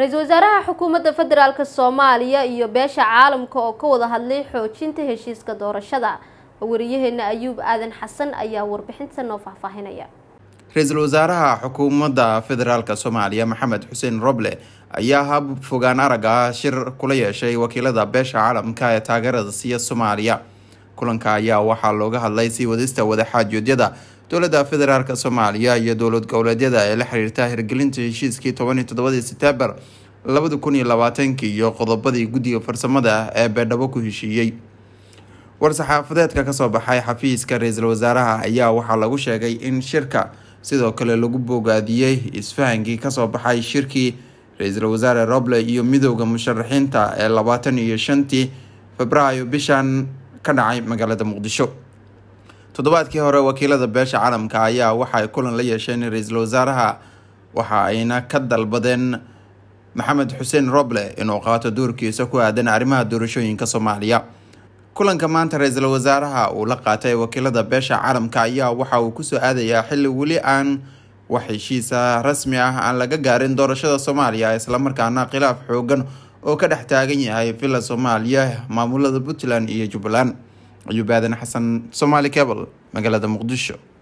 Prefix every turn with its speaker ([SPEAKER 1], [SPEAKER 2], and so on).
[SPEAKER 1] ra-iisul wasaaraha xukuumadda federaalk soomaaliya iyo beesha caalamka oo ka wada hadlay xoojinta heshiiska doorashada wariyaheena ayuub aadan xasan ayaa warbixinta noo faahfaahinaya
[SPEAKER 2] ra-iisul wasaaraha xukuumadda federaalk soomaaliya maxamed xuseen roble ayaa hab fogaan araga shir kula yeeshay wakiilada beesha caalamka ee taageerada siiya soomaaliya kulanka ayaa waxaa looga hadlay sii wadista wadaxaajoodyada dowladda federaalk soomaaliya iyo dowlad goboleedyada ee la xiriirta hirgelinta heshiiskii tobaniyo toddobadii seteembar labada kun iyo labaatankii iyo qodobadii guddiga farsamada ee beedhabo ku heshiiyey war-saxaafadeedka kasoo baxay xafiiska ra-iisul wasaaraha ayaa waxaa lagu sheegay in shirka sidoo kale lagu bogaadiyey isfahankii kasoo baxay shirkii ra-iisul wasaare roble iyo midooda musharaxiinta ee labaatan iyo shantii februaayo bishan ka dhacay magaalada muqdisho toddobaadkii hore wakiilada beesha caalamka ayaa waxaay kulan la yeesheen ra-iisul wasaaraha waxa ayna ka dalbadeen maxamed xuseen roble inuu qaato doorkiisa ku aadan arrimaha doorashooyinka soomaaliya kulanka maanta ra-iisul wasaaraha uu la qaatay wakiilada beesha caalamka ayaa waxa uu kusoo aadayaa xilli weli aan wax heshiisa rasmi ah aan laga gaarin doorashada soomaaliya islamarkaana khilaaf xoogan oo ka dhex taagan yahay villa soomaaliya maamulada puntland iyo jubbaland ayuu baadan xasan soomaali cable magaalada muqdisho